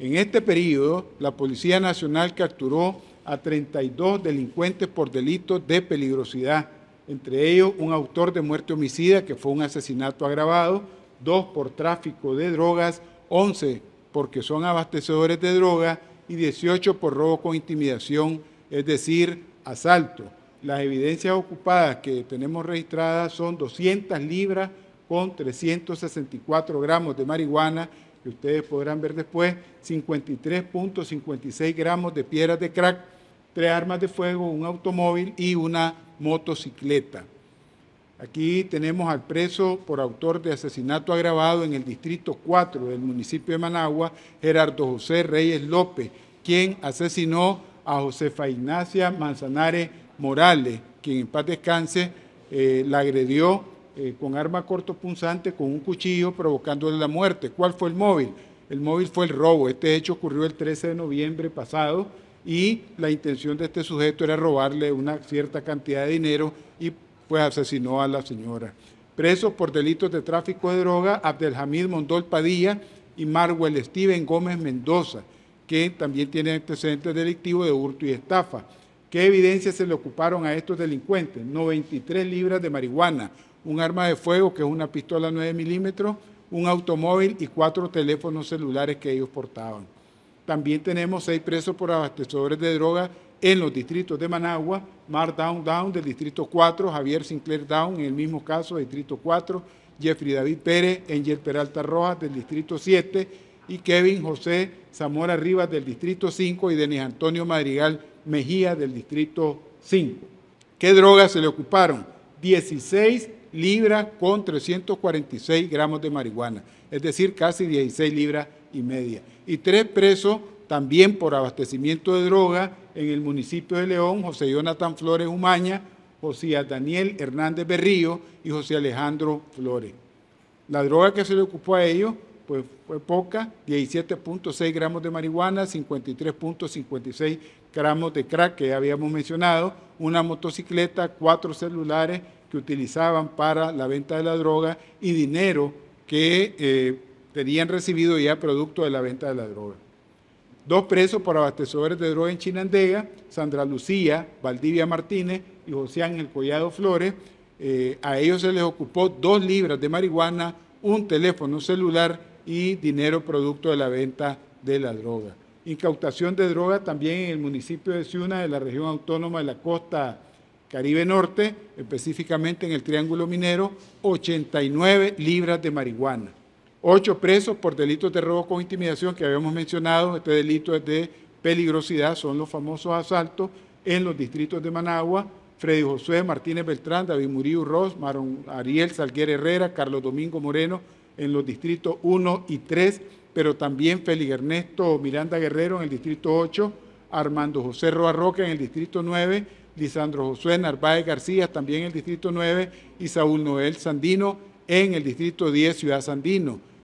En este periodo, la Policía Nacional capturó a 32 delincuentes por delitos de peligrosidad, entre ellos un autor de muerte homicida, que fue un asesinato agravado, dos por tráfico de drogas, 11 porque son abastecedores de drogas y 18 por robo con intimidación, es decir, asalto. Las evidencias ocupadas que tenemos registradas son 200 libras con 364 gramos de marihuana que ustedes podrán ver después, 53.56 gramos de piedras de crack, tres armas de fuego, un automóvil y una motocicleta. Aquí tenemos al preso por autor de asesinato agravado en el distrito 4 del municipio de Managua, Gerardo José Reyes López, quien asesinó a Josefa Ignacia Manzanares Morales, quien en paz descanse eh, la agredió eh, con arma cortopunzante, con un cuchillo, provocándole la muerte. ¿Cuál fue el móvil? El móvil fue el robo. Este hecho ocurrió el 13 de noviembre pasado y la intención de este sujeto era robarle una cierta cantidad de dinero y pues asesinó a la señora. Presos por delitos de tráfico de droga, Abdelhamid Mondol Padilla y Marwell Steven Gómez Mendoza, que también tiene antecedentes delictivos de hurto y estafa. ¿Qué evidencias se le ocuparon a estos delincuentes? 93 libras de marihuana, un arma de fuego, que es una pistola 9 milímetros, un automóvil y cuatro teléfonos celulares que ellos portaban. También tenemos seis presos por abastecedores de drogas en los distritos de Managua, Mark Down Down del distrito 4, Javier Sinclair Down en el mismo caso, distrito 4, Jeffrey David Pérez, Angel Peralta Rojas del distrito 7 y Kevin José Zamora Rivas del distrito 5 y Denis Antonio Madrigal Mejía del distrito 5. ¿Qué drogas se le ocuparon? 16 Libra con 346 gramos de marihuana, es decir, casi 16 libras y media. Y tres presos también por abastecimiento de droga en el municipio de León, José Jonathan Flores Umaña, José Daniel Hernández Berrío y José Alejandro Flores. La droga que se le ocupó a ellos pues, fue poca, 17.6 gramos de marihuana, 53.56 gramos de crack que habíamos mencionado, una motocicleta, cuatro celulares que utilizaban para la venta de la droga y dinero que eh, tenían recibido ya producto de la venta de la droga. Dos presos por abastecedores de droga en Chinandega, Sandra Lucía, Valdivia Martínez y José Ángel Collado Flores, eh, a ellos se les ocupó dos libras de marihuana, un teléfono celular y dinero producto de la venta de la droga. Incautación de droga también en el municipio de Ciuna, de la región autónoma de la costa Caribe Norte, específicamente en el Triángulo Minero, 89 libras de marihuana. Ocho presos por delitos de robo con intimidación que habíamos mencionado. Este delito es de peligrosidad, son los famosos asaltos en los distritos de Managua. Freddy José Martínez Beltrán, David Murillo Ross, Ariel Salguer Herrera, Carlos Domingo Moreno en los distritos 1 y 3, pero también Félix Ernesto Miranda Guerrero en el distrito 8, Armando José Roa Roca en el distrito 9, Lisandro Josué Narváez García, también en el Distrito 9, y Saúl Noel Sandino en el Distrito 10, Ciudad Sandino.